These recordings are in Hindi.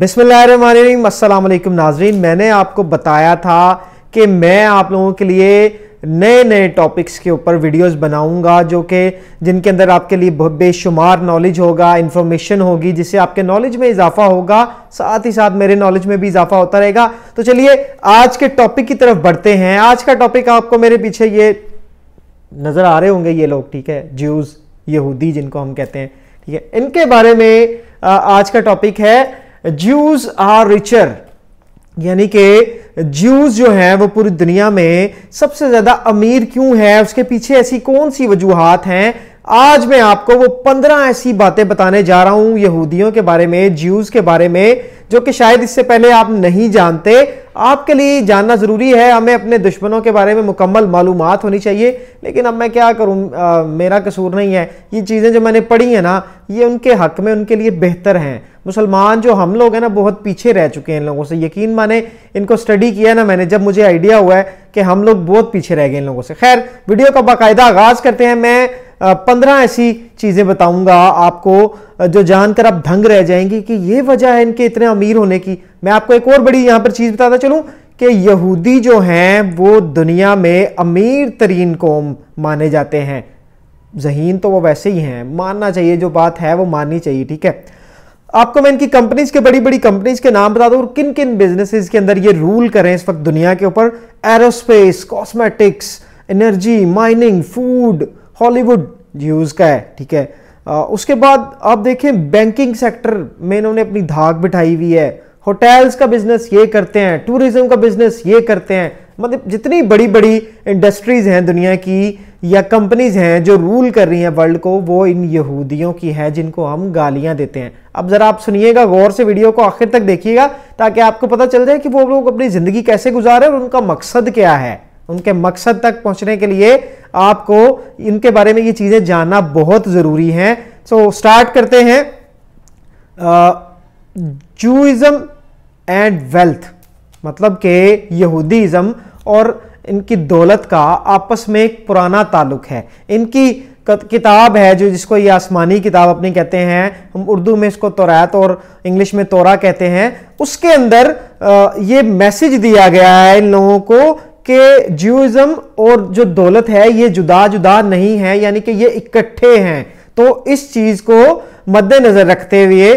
बिसमीम अल्लाम नाजरीन मैंने आपको बताया था कि मैं आप लोगों के लिए नए नए टॉपिक्स के ऊपर वीडियोस बनाऊंगा जो कि जिनके अंदर आपके लिए बेशुमार नॉलेज होगा इन्फॉर्मेशन होगी जिससे आपके नॉलेज में इजाफा होगा साथ ही साथ मेरे नॉलेज में भी इजाफा होता रहेगा तो चलिए आज के टॉपिक की तरफ बढ़ते हैं आज का टॉपिक आपको मेरे पीछे ये नज़र आ रहे होंगे ये लोग ठीक है ज्यूज़ यहूदी जिनको हम कहते हैं ठीक है इनके बारे में आज का टॉपिक है ज्यूज आर रिचर यानी कि ज्यूज जो है वो पूरी दुनिया में सबसे ज्यादा अमीर क्यों है उसके पीछे ऐसी कौन सी वजूहत हैं आज मैं आपको वो पंद्रह ऐसी बातें बताने जा रहा हूं यहूदियों के बारे में ज्यूज के बारे में जो कि शायद इससे पहले आप नहीं जानते आपके लिए जानना ज़रूरी है हमें अपने दुश्मनों के बारे में मुकम्मल मालूम होनी चाहिए लेकिन अब मैं क्या करूँ मेरा कसूर नहीं है ये चीज़ें जो मैंने पढ़ी हैं ना ये उनके हक में उनके लिए बेहतर हैं मुसलमान जो हम लोग हैं ना बहुत पीछे रह चुके हैं इन लोगों से यकीन माने इनको स्टडी किया ना मैंने जब मुझे आइडिया हुआ है कि हम लोग बहुत पीछे रह गए इन लोगों से खैर वीडियो का बाकायदा आगाज़ करते हैं मैं पंद्रह ऐसी चीज़ें बताऊंगा आपको जो जानकर आप धंग रह जाएंगी कि ये वजह है इनके इतने अमीर होने की मैं आपको एक और बड़ी यहाँ पर चीज़ बताता चलूँ कि यहूदी जो हैं वो दुनिया में अमीर तरीन कौम माने जाते हैं जहीन तो वो वैसे ही हैं मानना चाहिए जो बात है वो माननी चाहिए ठीक है आपको मैं इनकी कंपनीज के बड़ी बड़ी कंपनीज के नाम बता दूं और किन किन बिजनेसेस के अंदर ये रूल करें इस वक्त दुनिया के ऊपर aerospace cosmetics energy mining food Hollywood Jews का है ठीक है आ, उसके बाद आप देखें बैंकिंग सेक्टर में इन्होंने अपनी धाक बिठाई हुई है होटल्स का बिजनेस ये करते हैं टूरिज्म का बिजनेस ये करते हैं मतलब जितनी बड़ी बड़ी इंडस्ट्रीज़ हैं दुनिया की या कंपनीज़ हैं जो रूल कर रही हैं वर्ल्ड को वो इन यहूदियों की है जिनको हम गालियां देते हैं अब ज़रा आप सुनिएगा गौर से वीडियो को आखिर तक देखिएगा ताकि आपको पता चल जाए कि वो लोग अपनी ज़िंदगी कैसे गुजार रहे हैं और उनका मकसद क्या है उनके मकसद तक पहुंचने के लिए आपको इनके बारे में ये चीज़ें जानना बहुत ज़रूरी हैं सो so, स्टार्ट करते हैं जूइज़म एंड वेल्थ मतलब के यहूदीज़म और इनकी दौलत का आपस में एक पुराना ताल्लुक है इनकी किताब है जो जिसको ये आसमानी किताब अपनी कहते हैं हम उर्दू में इसको तोरात और इंग्लिश में तोरा कहते हैं उसके अंदर ये मैसेज दिया गया है इन लोगों को कि ज्यूज़म और जो दौलत है ये जुदा जुदा नहीं है यानी कि ये इकट्ठे हैं तो इस चीज को मद्देनजर रखते हुए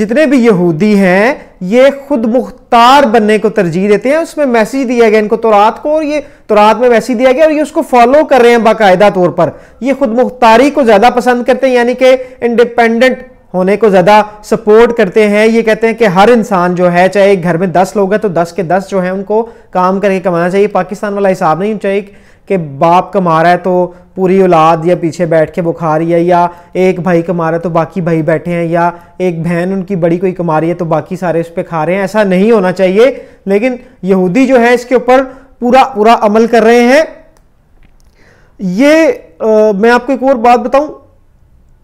जितने भी यहूदी हैं ये खुद मुख्तार बनने को तरजीह देते हैं उसमें मैसेज दिया गया इनको तोरात को और ये तोरात में मैसेज दिया गया और ये उसको फॉलो कर रहे हैं बाकायदा तौर पर ये खुद मुख्तारी को ज़्यादा पसंद करते हैं यानी कि इंडिपेंडेंट होने को ज़्यादा सपोर्ट करते हैं ये कहते हैं कि हर इंसान जो है चाहे घर में दस लोग हैं तो दस के दस जो हैं उनको काम करके कमाना चाहिए पाकिस्तान वाला हिसाब नहीं चाहिए कि बाप कमा रहा है तो पूरी औलाद या पीछे बैठ के बुखा रही है या एक भाई कमा रहा है तो बाकी भाई बैठे हैं या एक बहन उनकी बड़ी कोई कमा रही है तो बाकी सारे उस पर खा रहे हैं ऐसा नहीं होना चाहिए लेकिन यहूदी जो है इसके ऊपर पूरा पूरा अमल कर रहे हैं ये आ, मैं आपको एक और बात बताऊं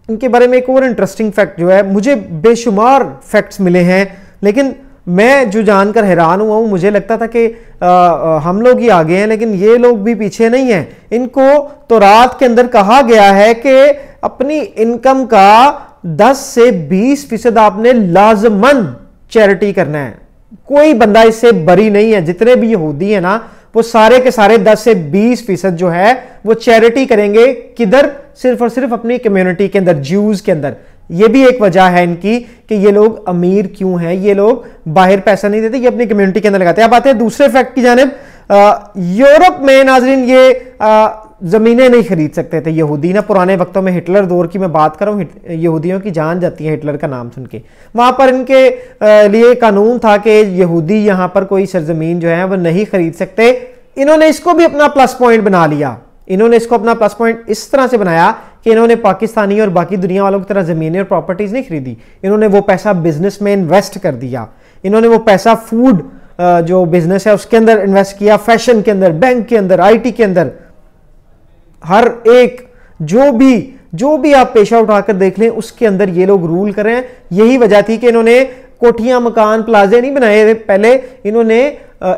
इनके बारे में एक और इंटरेस्टिंग फैक्ट जो है मुझे बेशुमार फैक्ट्स मिले हैं लेकिन मैं जो जानकर हैरान हुआ हूँ मुझे लगता था कि आ, हम लोग ही आगे हैं लेकिन ये लोग भी पीछे नहीं हैं इनको तो रात के अंदर कहा गया है कि अपनी इनकम का 10 से 20 फीसद आपने लाजमन चैरिटी करना है कोई बंदा इससे बरी नहीं है जितने भी यहूदी है ना वो सारे के सारे 10 से 20 फीसद जो है वो चैरिटी करेंगे किधर सिर्फ और सिर्फ अपनी कम्युनिटी के अंदर ज्यूज़ के अंदर ये भी एक वजह है इनकी कि ये लोग अमीर क्यों हैं ये लोग बाहर पैसा नहीं देते ये अपनी कम्युनिटी के अंदर लगाते हैं अब आते हैं दूसरे फैक्ट की जानब यूरोप में नाजरीन ये ज़मीनें नहीं खरीद सकते थे यहूदी ना पुराने वक्तों में हिटलर दौर की मैं बात कर रहा हूँ यहूदियों की जान जाती है हिटलर का नाम सुन के वहाँ पर इनके लिए कानून था कि यहूदी यहाँ पर कोई सरजमीन जो है वह नहीं खरीद सकते इन्होंने इसको भी अपना प्लस पॉइंट बना लिया इन्होंने इसको अपना प्लस पॉइंट इस तरह से बनाया कि इन्होंने पाकिस्तानी और बाकी दुनिया वालों की तरह ज़मीनें और प्रॉपर्टीज़ नहीं खरीदी इन्होंने वो पैसा बिजनेस में इन्वेस्ट कर दिया इन्होंने वो पैसा फूड जो बिजनेस है उसके अंदर इन्वेस्ट किया फैशन के अंदर बैंक के अंदर आई के अंदर हर एक जो भी जो भी आप पेशा उठाकर देख लें उसके अंदर ये लोग रूल कर रहे हैं यही वजह थी कि इन्होंने कोठियां मकान प्लाजे नहीं बनाए पहले इन्होंने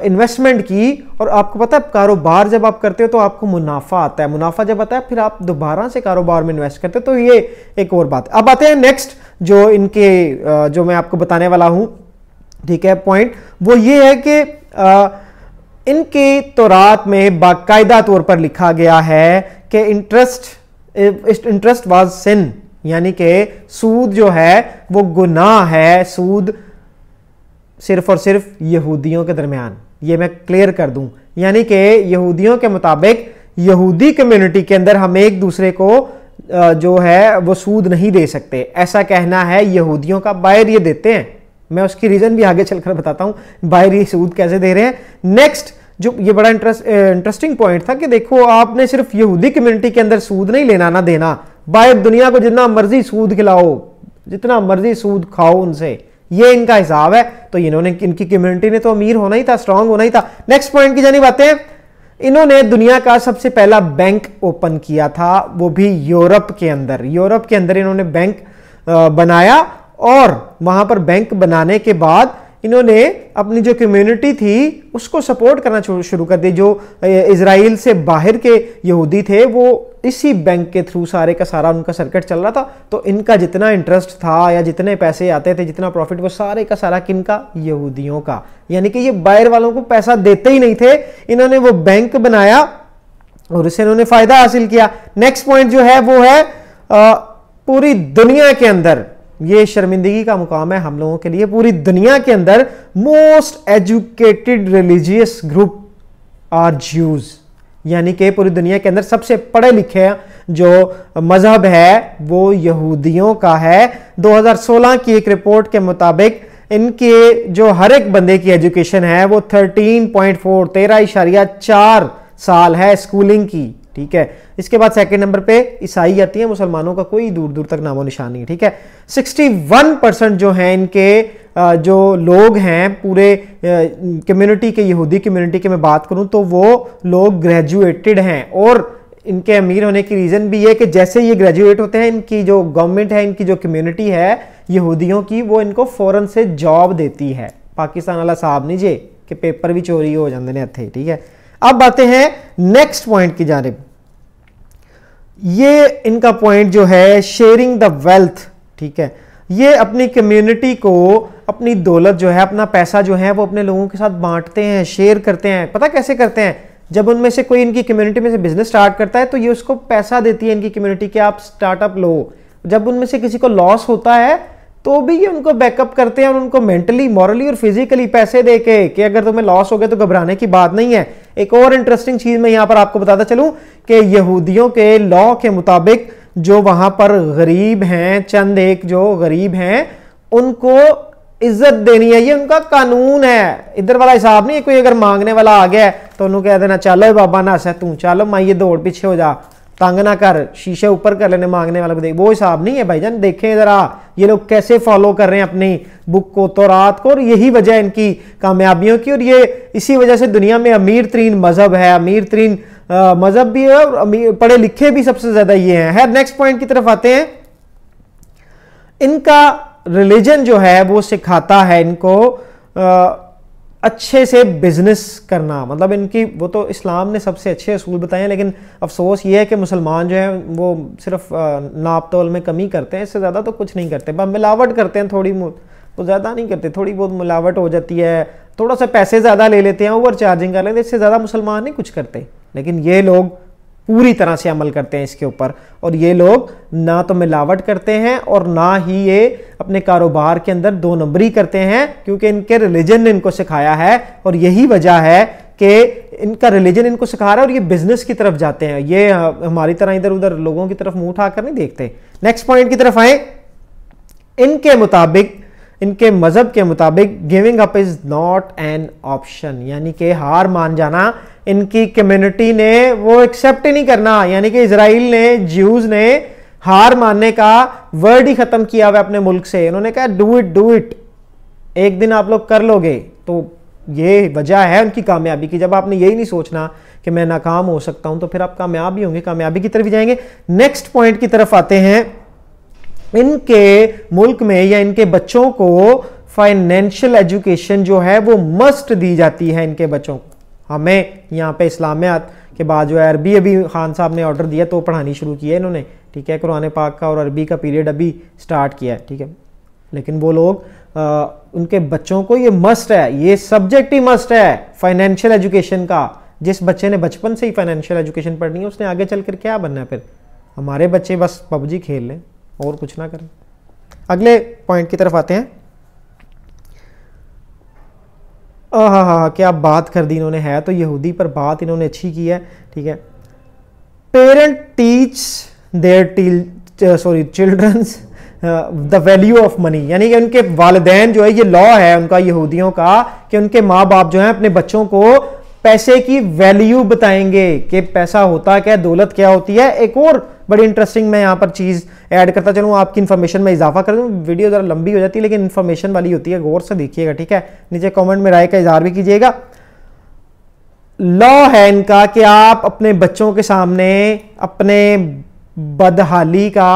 इन्वेस्टमेंट की और आपको पता है कारोबार जब आप करते हो तो आपको मुनाफा आता है मुनाफा जब आता है फिर आप दोबारा से कारोबार में इन्वेस्ट करते हो तो ये एक और बात अब आते हैं नेक्स्ट जो इनके जो मैं आपको बताने वाला हूं ठीक है पॉइंट वो ये है कि इनके तोरात में बाकायदा तौर पर लिखा गया है कि इंटरेस्ट इंटरेस्ट वाज सिन यानी कि सूद जो है वो गुनाह है सूद सिर्फ और सिर्फ यहूदियों के दरमियान ये मैं क्लियर कर दूं यानी कि यहूदियों के मुताबिक यहूदी कम्युनिटी के अंदर हम एक दूसरे को जो है वो सूद नहीं दे सकते ऐसा कहना है यहूदियों का बायर ये देते हैं मैं उसकी रीज़न भी आगे चलकर बताता हूँ बायर ये सूद कैसे दे रहे हैं नेक्स्ट जो ये बड़ा इंटरेस्ट इंटरेस्टिंग पॉइंट था कि देखो आपने सिर्फ यहूदी कम्युनिटी के अंदर सूद नहीं लेना ना देना भाई दुनिया को जितना मर्जी सूद खिलाओ जितना मर्जी सूद खाओ उनसे ये इनका हिसाब है तो इन्होंने इनकी कम्युनिटी ने तो अमीर होना ही था स्ट्रांग होना ही था नेक्स्ट पॉइंट की जानी बातें इन्होंने दुनिया का सबसे पहला बैंक ओपन किया था वो भी यूरोप के अंदर यूरोप के अंदर इन्होंने बैंक बनाया और वहां पर बैंक बनाने के बाद इन्होंने अपनी जो कम्युनिटी थी उसको सपोर्ट करना शुरू कर दी जो इसराइल से बाहर के यहूदी थे वो इसी बैंक के थ्रू सारे का सारा उनका सर्किट चल रहा था तो इनका जितना इंटरेस्ट था या जितने पैसे आते थे जितना प्रॉफिट वो सारे का सारा किन का यहूदियों का यानी कि ये बायर वालों को पैसा देते ही नहीं थे इन्होंने वो बैंक बनाया और इससे इन्होंने फायदा हासिल किया नेक्स्ट पॉइंट जो है वो है आ, पूरी दुनिया के अंदर ये शर्मिंदगी का मुकाम है हम लोगों के लिए पूरी दुनिया के अंदर most educated religious group are Jews यानी कि पूरी दुनिया के अंदर सबसे पढ़े लिखे जो मज़हब है वो यहूदियों का है 2016 की एक रिपोर्ट के मुताबिक इनके जो हर एक बंदे की एजुकेशन है वो 13.4 पॉइंट तेरह इशारिया चार साल है स्कूलिंग की ठीक है इसके बाद सेकंड नंबर पे ईसाई आती है मुसलमानों का कोई दूर दूर तक नामो निशान नहीं ठीक है 61 परसेंट जो है इनके जो लोग हैं पूरे कम्युनिटी के यहूदी कम्युनिटी की मैं बात करूं तो वो लोग ग्रेजुएटेड हैं और इनके अमीर होने की रीज़न भी ये कि जैसे ये ग्रेजुएट होते हैं इनकी जो गवर्नमेंट है इनकी जो कम्युनिटी है यहूदियों की वो इनको फ़ौरन से जॉब देती है पाकिस्तान वाला साहब नहीं जे कि पेपर भी चोरी हो जाते हैं हथे ठीक है अब आते हैं नेक्स्ट पॉइंट की जानब ये इनका पॉइंट जो है शेयरिंग द वेल्थ ठीक है ये अपनी कम्युनिटी को अपनी दौलत जो है अपना पैसा जो है वो अपने लोगों के साथ बांटते हैं शेयर करते हैं पता कैसे करते हैं जब उनमें से कोई इनकी कम्युनिटी में से बिजनेस स्टार्ट करता है तो ये उसको पैसा देती है इनकी कम्युनिटी के आप स्टार्टअप लो जब उनमें से किसी को लॉस होता है तो भी ये उनको बैकअप करते हैं और उनको मेंटली मॉरली और फिजिकली पैसे दे के कि अगर तुम्हें लॉस हो गया तो घबराने की बात नहीं है एक और इंटरेस्टिंग चीज़ मैं यहाँ पर आपको बताता चलूँ कि यहूदियों के लॉ के मुताबिक जो वहाँ पर गरीब हैं चंद एक जो गरीब हैं उनको इज्जत देनी है ये उनका कानून है इधर वाला हिसाब नहीं कोई अगर मांगने वाला आ गया तो उन्होंने कह देना चलो बाबा ना से तू चलो माइए दौड़ पीछे हो जा तंग ना कर शीशे ऊपर कर लेने मांगने वाले को देख वो हिसाब नहीं है भाई भाईजान देखें जरा ये लोग कैसे फॉलो कर रहे हैं अपनी बुक को तो रात को और यही वजह इनकी कामयाबियों की और ये इसी वजह से दुनिया में अमीर तरीन मजहब है अमीर तरीन मजहब भी है और पढ़े लिखे भी सबसे ज्यादा ये हैं है नेक्स्ट पॉइंट की तरफ आते हैं इनका रिलीजन जो है वो सिखाता है इनको आ, अच्छे से बिजनेस करना मतलब इनकी वो तो इस्लाम ने सबसे अच्छे असूल बताए हैं लेकिन अफसोस ये है कि मुसलमान जो है वो सिर्फ नाप तोल में कमी करते हैं इससे ज़्यादा तो कुछ नहीं करते मिलावट करते हैं थोड़ी तो ज़्यादा नहीं करते थोड़ी बहुत मिलावट हो जाती है थोड़ा सा पैसे ज़्यादा ले लेते हैं ओवर चार्जिंग कर लेते हैं इससे ज़्यादा मुसलमान नहीं कुछ करते लेकिन ये लोग पूरी तरह से अमल करते हैं इसके ऊपर और ये लोग ना तो मिलावट करते हैं और ना ही ये अपने कारोबार के अंदर दो नंबरी करते हैं क्योंकि इनके रिलीजन ने इनको सिखाया है और यही वजह है कि इनका रिलीजन इनको सिखा रहा है और ये बिजनेस की तरफ जाते हैं ये हाँ, हमारी तरह इधर उधर लोगों की तरफ मुंह उठाकर नहीं देखते नेक्स्ट पॉइंट की तरफ आए इनके मुताबिक इनके मज़हब के मुताबिक giving up is not an option यानी कि हार मान जाना इनकी कम्युनिटी ने वो एक्सेप्ट ही नहीं करना यानी कि इसराइल ने ज्यूज ने हार मानने का वर्ड ही खत्म किया हुआ अपने मुल्क से इन्होंने कहा डू इट डू इट एक दिन आप लोग कर लोगे तो ये वजह है उनकी कामयाबी की जब आपने यही नहीं सोचना कि मैं नाकाम हो सकता हूं तो फिर आप कामयाब ही होंगे कामयाबी की तरफ ही जाएंगे नेक्स्ट पॉइंट की तरफ आते हैं इनके मुल्क में या इनके बच्चों को फाइनेंशियल एजुकेशन जो है वो मस्ट दी जाती है इनके बच्चों को हमें यहाँ पे इस्लामियात के बाद जो है अरबी अभी खान साहब ने ऑर्डर दिया तो पढ़ानी शुरू की है इन्होंने ठीक है कुरान पाक का और अरबी का पीरियड अभी स्टार्ट किया है ठीक है लेकिन वो लोग आ, उनके बच्चों को ये मस्ट है ये सब्जेक्ट ही मस्ट है फाइनेंशियल एजुकेशन का जिस बच्चे ने बचपन से ही फाइनेंशियल एजुकेशन पढ़नी है उसने आगे चल कर क्या बनना है फिर हमारे बच्चे बस पबजी खेल लें और कुछ ना करें अगले पॉइंट की तरफ आते हैं हाँ हाँ क्या बात कर दी इन्होंने है तो यहूदी पर बात इन्होंने अच्छी की है ठीक है parent teach their sorry childrens the value of money यानी कि उनके वालदेन जो है ये लॉ है उनका यहूदियों का कि उनके माँ बाप जो हैं अपने बच्चों को पैसे की वैल्यू बताएंगे कि पैसा होता क्या दौलत क्या होती है एक और बड़ी इंटरेस्टिंग मैं यहाँ पर चीज़ ऐड करता चलूँ आपकी इन्फॉर्मेशन में इजाफा कर दूँ वीडियो ज़रा लंबी हो जाती है लेकिन इन्फॉर्मेशन वाली होती है गौर से देखिएगा ठीक है नीचे कॉमेंट में राय का इजहार भी कीजिएगा लॉ है इनका कि आप अपने बच्चों के सामने अपने बदहाली का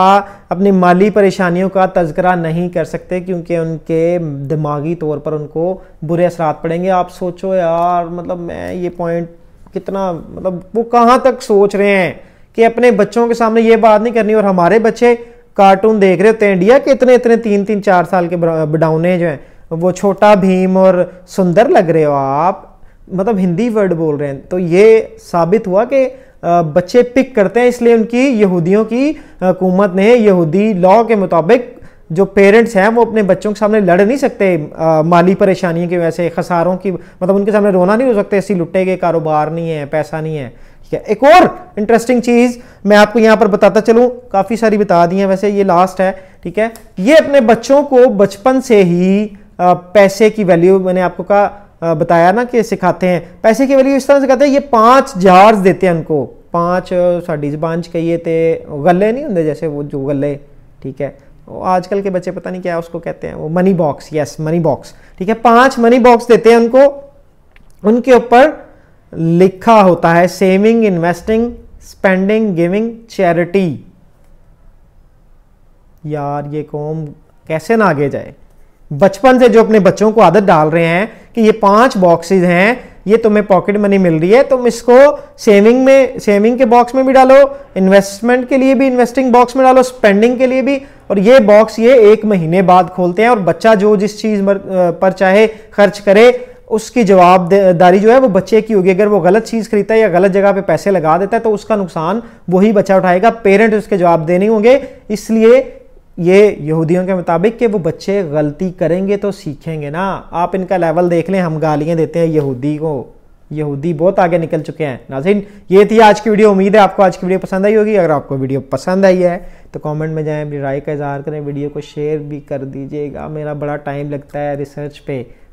अपनी माली परेशानियों का तस्करा नहीं कर सकते क्योंकि उनके दिमागी तौर पर उनको बुरे असरात पड़ेंगे आप सोचो यार मतलब मैं ये पॉइंट कितना मतलब वो कहाँ तक सोच रहे हैं कि अपने बच्चों के सामने ये बात नहीं करनी और हमारे बच्चे कार्टून देख रहे होते तो हैं इंडिया के इतने इतने तीन तीन चार साल के बडाउने जो हैं वो छोटा भीम और सुंदर लग रहे हो आप मतलब हिंदी वर्ड बोल रहे हैं तो ये साबित हुआ कि बच्चे पिक करते हैं इसलिए उनकी यहूदियों की हुकूमत ने यहूदी लॉ के मुताबिक जो पेरेंट्स हैं वो अपने बच्चों के सामने लड़ नहीं सकते आ, माली परेशानियों की वजह से खसारों की मतलब उनके सामने रोना नहीं हो सकते ऐसी लुटे के कारोबार नहीं है पैसा नहीं है ठीक है एक और इंटरेस्टिंग चीज मैं आपको यहां पर बताता चलूं काफी सारी बता दी है वैसे ये लास्ट है ठीक है ये अपने बच्चों को बचपन से ही पैसे की वैल्यू मैंने आपको कहा बताया ना कि सिखाते हैं पैसे की वैल्यू इस तरह से कहते हैं ये पांच जार्स देते हैं उनको पांच साड़ी जबान च कहिए तो गले नहीं होंगे जैसे वो जो गले ठीक है आजकल के बच्चे पता नहीं क्या उसको कहते हैं वो money box yes money box ठीक है पांच मनी बॉक्स देते हैं उनको उनके ऊपर लिखा होता है saving investing spending giving charity यार ये कौम कैसे ना आगे जाए बचपन से जो अपने बच्चों को आदत डाल रहे हैं कि ये पांच बॉक्सेस हैं ये तुम्हें पॉकेट मनी मिल रही है तुम इसको सेविंग में सेविंग के बॉक्स में भी डालो इन्वेस्टमेंट के लिए भी इन्वेस्टिंग बॉक्स में डालो स्पेंडिंग के लिए भी और ये बॉक्स ये एक महीने बाद खोलते हैं और बच्चा जो जिस चीज़ पर चाहे खर्च करे उसकी जवाबदारी जो है वो बच्चे की होगी अगर वो गलत चीज़ खरीदता है या गलत जगह पे पैसे लगा देता है तो उसका नुकसान वही बच्चा उठाएगा पेरेंट्स उसके जवाब देने होंगे इसलिए ये यहूदियों के मुताबिक कि वो बच्चे गलती करेंगे तो सीखेंगे ना आप इनका लेवल देख लें हम गालियाँ देते हैं यहूदी को यहूदी बहुत आगे निकल चुके हैं नाजिन ये थी आज की वीडियो उम्मीद है आपको आज की वीडियो पसंद आई होगी अगर आपको वीडियो पसंद आई है तो कमेंट में जाएं अपनी राय का इजहार करें वीडियो को शेयर भी कर दीजिएगा मेरा बड़ा टाइम लगता है रिसर्च पे